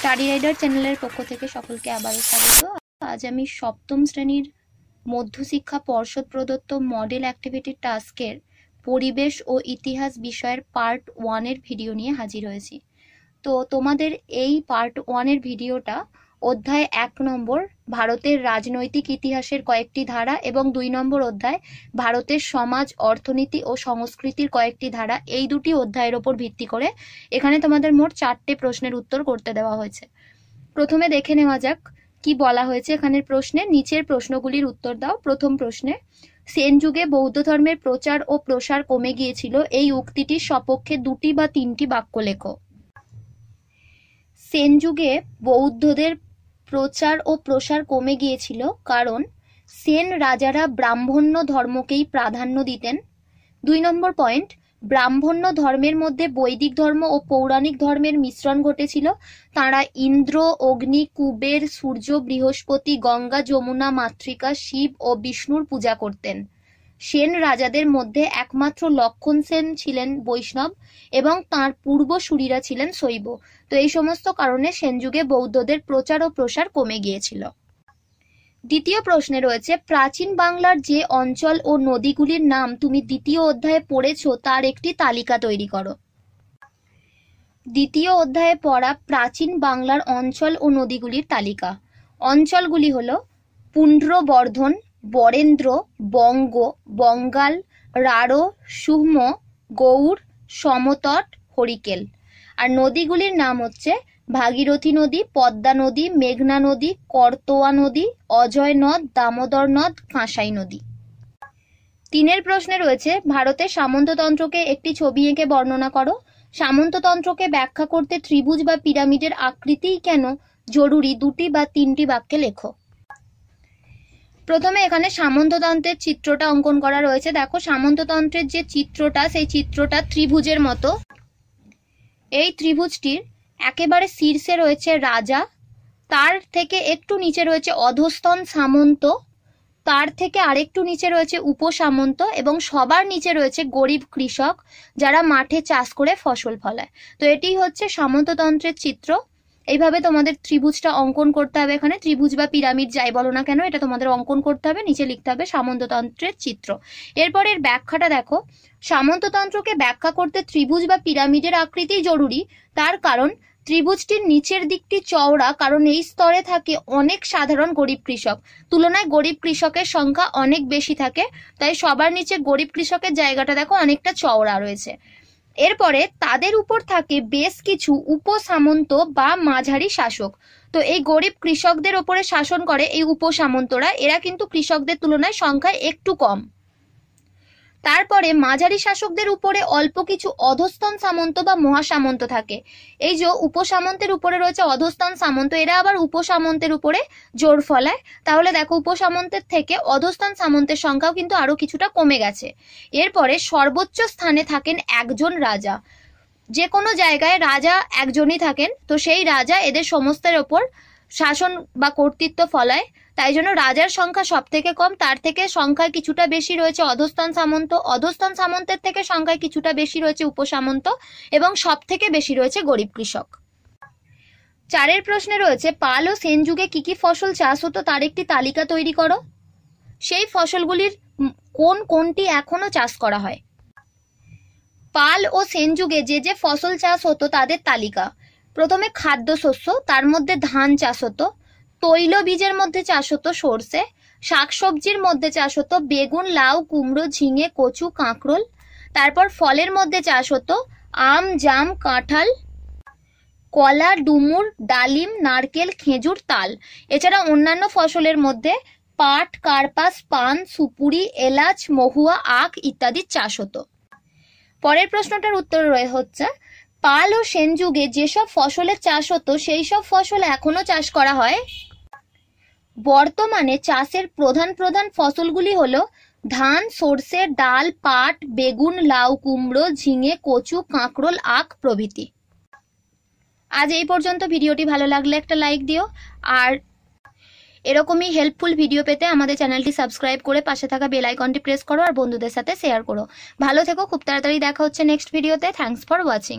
study rider চ্যানেলের পক্ষ থেকে সকলকে আবারও স্বাগত আজ আমি সপ্তম শ্রেণীর মধ্যশিক্ষা পর্ষদ প্রদত্ত মডেল অ্যাক্টিভিটি টাস্কের পরিবেশ ও ইতিহাস বিষয়ের পার্ট ওয়ানের ভিডিও নিয়ে হাজির হয়েছি তো তোমাদের এই পার্ট ওয়ানের ভিডিওটা অধ্যায় এক নম্বর ভারতের রাজনৈতিক ইতিহাসের কয়েকটি ধারা এবং দুই নম্বর অধ্যায় ভারতের সমাজ অর্থনীতি ও সংস্কৃতির কয়েকটি ধারা এই দুটি অধ্যায়ের ওপর ভিত্তি করে এখানে তোমাদের মোট চারটে প্রশ্নের উত্তর করতে দেওয়া হয়েছে প্রথমে দেখে নেওয়া যাক কি বলা হয়েছে এখানের প্রশ্নে নিচের প্রশ্নগুলির উত্তর দাও প্রথম প্রশ্নে সেন যুগে বৌদ্ধ ধর্মের প্রচার ও প্রসার কমে গিয়েছিল এই উক্তিটির সপক্ষে দুটি বা তিনটি বাক্য লেখো সেন যুগে বৌদ্ধদের প্রচার ও প্রসার কমে গিয়েছিল কারণ সেন রাজারা ব্রাহ্মণ্য ধর্মকেই প্রাধান্য দিতেন দুই নম্বর পয়েন্ট ব্রাহ্মণ্য ধর্মের মধ্যে বৈদিক ধর্ম ও পৌরাণিক ধর্মের মিশ্রণ ঘটেছিল তারা ইন্দ্র অগ্নি কুবের সূর্য বৃহস্পতি গঙ্গা যমুনা মাতৃকা শিব ও বিষ্ণুর পূজা করতেন সেন রাজাদের মধ্যে একমাত্র লক্ষণ সেন ছিলেন বৈষ্ণব এবং তাঁর পূর্বসূরিরা ছিলেন শৈব তো এই সমস্ত কারণে সেন যুগে বৌদ্ধদের প্রচার ও প্রসার কমে গিয়েছিল দ্বিতীয় প্রশ্নে রয়েছে প্রাচীন বাংলার যে অঞ্চল ও নদীগুলির নাম তুমি দ্বিতীয় অধ্যায়ে পড়েছ তার একটি তালিকা তৈরি করো দ্বিতীয় অধ্যায়ে পড়া প্রাচীন বাংলার অঞ্চল ও নদীগুলির তালিকা অঞ্চলগুলি হল পুণ্ড্রবর্ধন বরেন্দ্র বঙ্গ বঙ্গাল রাঢ় সুহম গৌড় সমতট হরিকেল আর নদীগুলির নাম হচ্ছে ভাগীরথী নদী পদ্মা নদী মেঘনা নদী করতোয়া নদী অজয় নদ দামোদর নদ কাঁসাই নদী তিনের প্রশ্নে রয়েছে ভারতের সামন্ততন্ত্রকে একটি ছবি এঁকে বর্ণনা করো সামন্ততন্ত্রকে ব্যাখ্যা করতে ত্রিভুজ বা পিরামিডের আকৃতিই কেন জরুরি দুটি বা তিনটি বাক্যে লেখো প্রথমে এখানে সামন্ততন্ত্রের চিত্রটা অঙ্কন করা রয়েছে দেখো সামন্ততন্ত্রের যে চিত্রটা সেই চিত্রটা ত্রিভুজের মতো এই ত্রিভুজটির একেবারে শীর্ষে রয়েছে রাজা তার থেকে একটু নিচে রয়েছে অধস্তন সামন্ত তার থেকে আরেকটু নিচে রয়েছে উপসামন্ত এবং সবার নিচে রয়েছে গরিব কৃষক যারা মাঠে চাষ করে ফসল ফলায় তো এটি হচ্ছে সামন্ততন্ত্রের চিত্র এইভাবে তোমাদের ত্রিভুজটা অঙ্কন করতে হবে এখানে ত্রিভুজ বা পিরামিড যাই বলো না কেন এটা তোমাদের অঙ্কন করতে হবে নিচে লিখতে হবে সামন্ততন্ত্রের চিত্র এর ব্যাখ্যাটা দেখো সামন্ততন্ত্রকে ব্যাখ্যা করতে ত্রিভুজ বা পিরামিডের আকৃতি জরুরি তার কারণ ত্রিভুজটির নিচের দিকটি চওড়া কারণ এই স্তরে থাকে অনেক সাধারণ গরিব কৃষক তুলনায় গরিব কৃষকের সংখ্যা অনেক বেশি থাকে তাই সবার নিচে গরিব কৃষকের জায়গাটা দেখো অনেকটা চওড়া রয়েছে এরপরে তাদের উপর থাকে বেশ কিছু উপসামন্ত বা মাঝারি শাসক তো এই গরিব কৃষকদের ওপরে শাসন করে এই উপসামন্তরা এরা কিন্তু কৃষকদের তুলনায় সংখ্যায় একটু কম তারপরে মাঝারি শাসকদের উপরে অল্প কিছু অধস্তন সামন্ত বা মহাসামন্ত থাকে এই যে উপসামন্তের উপরে রয়েছে অধস্তন সামন্ত এরা আবার উপসামন্তের উপরে জোর ফলায় তাহলে দেখো উপসামন্তের থেকে অধস্তন সামন্তের সংখ্যাও কিন্তু আরও কিছুটা কমে গেছে এরপরে সর্বোচ্চ স্থানে থাকেন একজন রাজা যে কোনো জায়গায় রাজা একজনই থাকেন তো সেই রাজা এদের সমস্তের ওপর শাসন বা কর্তৃত্ব ফলায় তাই জন্য রাজার সংখ্যা সব থেকে কম তার থেকে সংখ্যায় কিছুটা বেশি রয়েছে অধস্থান সামন্ত অধস্থান সামন্তের থেকে সংখ্যায় কিছুটা বেশি রয়েছে উপসামন্ত এবং সব থেকে বেশি রয়েছে গরিব কৃষক চারের প্রশ্নে রয়েছে পাল ও সেন যুগে কি কি ফসল চাষ হতো তার একটি তালিকা তৈরি করো সেই ফসলগুলির কোন কোনটি এখনো চাষ করা হয় পাল ও সেন যুগে যে যে ফসল চাষ হতো তাদের তালিকা প্রথমে খাদ্যশস্য তার মধ্যে ধান চাষ হতো তৈল বীজের মধ্যে চাষ হতো সর্ষে শাকসবজির মধ্যে চাষ হতো বেগুন লাউ কুমড়ো ঝিঙে কচু কাঁকরোল তারপর ফলের মধ্যে চাষ হতো আম জাম কাঁঠাল কলা ডুমুর ডালিম নারকেল খেজুর তাল এছাড়া অন্যান্য ফসলের মধ্যে পাট কার্পাস পান সুপুরি এলাচ মহুয়া আখ ইত্যাদির চাষ হতো পরের প্রশ্নটার উত্তর রয়ে হচ্ছে পাল ও সেন যুগে যেসব ফসলের চাষ হতো সেই সব ফসল এখনও চাষ করা হয় বর্তমানে চাষের প্রধান প্রধান ফসলগুলি হল ধান সর্ষে ডাল পাট বেগুন লাউ কুমড়ো ঝিঙে কচু কাঁকরোল আখ প্রভৃতি আজ এই পর্যন্ত ভিডিওটি ভালো লাগলে একটা লাইক দিও আর এরকমই হেল্পফুল ভিডিও পেতে আমাদের চ্যানেলটি সাবস্ক্রাইব করে পাশে থাকা বেল আইকনটি প্রেস করো আর বন্ধুদের সাথে শেয়ার করো ভালো থেকো খুব তাড়াতাড়ি দেখা হচ্ছে নেক্সট ভিডিওতে থ্যাংকস ফর ওয়াচিং